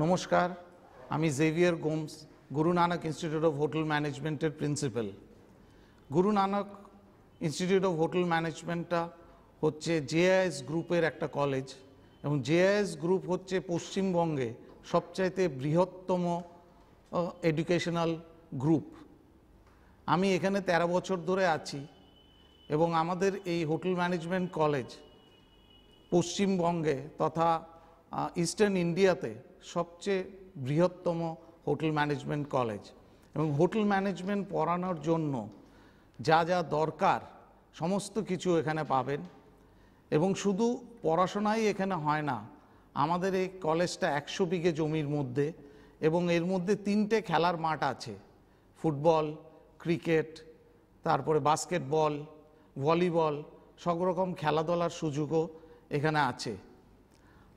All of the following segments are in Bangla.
নমস্কার আমি Xavier Gomes Guru Nanak Institute of Hotel ম্যানেজমেন্টের principal Guru Nanak Institute of Hotel ম্যানেজমেন্টটা হচ্ছে জেআইএস গ্রুপের একটা কলেজ এবং জেআইএস গ্রুপ হচ্ছে পশ্চিমবঙ্গে সবচাইতে বৃহত্তম এডুকেশনাল গ্রুপ আমি এখানে ১৩ বছর ধরে আছি এবং আমাদের এই হোটেল ম্যানেজমেন্ট কলেজ পশ্চিমবঙ্গে তথা ইস্টার্ন ইন্ডিয়াতে সবচেয়ে বৃহত্তম হোটেল ম্যানেজমেন্ট কলেজ এবং হোটেল ম্যানেজমেন্ট পড়ানোর জন্য যা যা দরকার সমস্ত কিছু এখানে পাবেন এবং শুধু পড়াশোনাই এখানে হয় না আমাদের এই কলেজটা একশো বিঘে জমির মধ্যে এবং এর মধ্যে তিনটে খেলার মাঠ আছে ফুটবল ক্রিকেট তারপরে বাস্কেটবল ভলিবল সব রকম খেলাধুলার সুযোগও এখানে আছে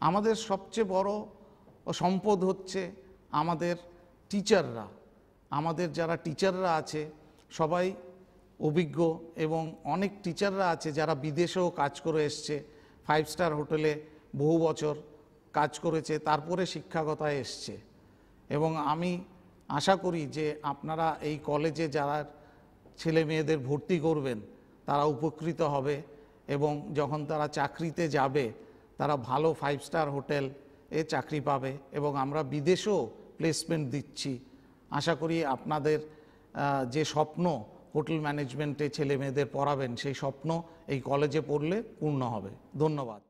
আমাদের সবচেয়ে বড় সম্পদ হচ্ছে আমাদের টিচাররা আমাদের যারা টিচাররা আছে সবাই অভিজ্ঞ এবং অনেক টিচাররা আছে যারা বিদেশেও কাজ করে এসছে ফাইভ স্টার হোটেলে বহু বছর কাজ করেছে তারপরে শিক্ষাগতায় এসছে এবং আমি আশা করি যে আপনারা এই কলেজে যারা ছেলে মেয়েদের ভর্তি করবেন তারা উপকৃত হবে এবং যখন তারা চাকরিতে যাবে তারা ভালো ফাইভ স্টার হোটেল এ চাকরি পাবে এবং আমরা বিদেশেও প্লেসমেন্ট দিচ্ছি আশা করি আপনাদের যে স্বপ্ন হোটেল ম্যানেজমেন্টে ছেলে মেয়েদের পড়াবেন সেই স্বপ্ন এই কলেজে পড়লে পূর্ণ হবে ধন্যবাদ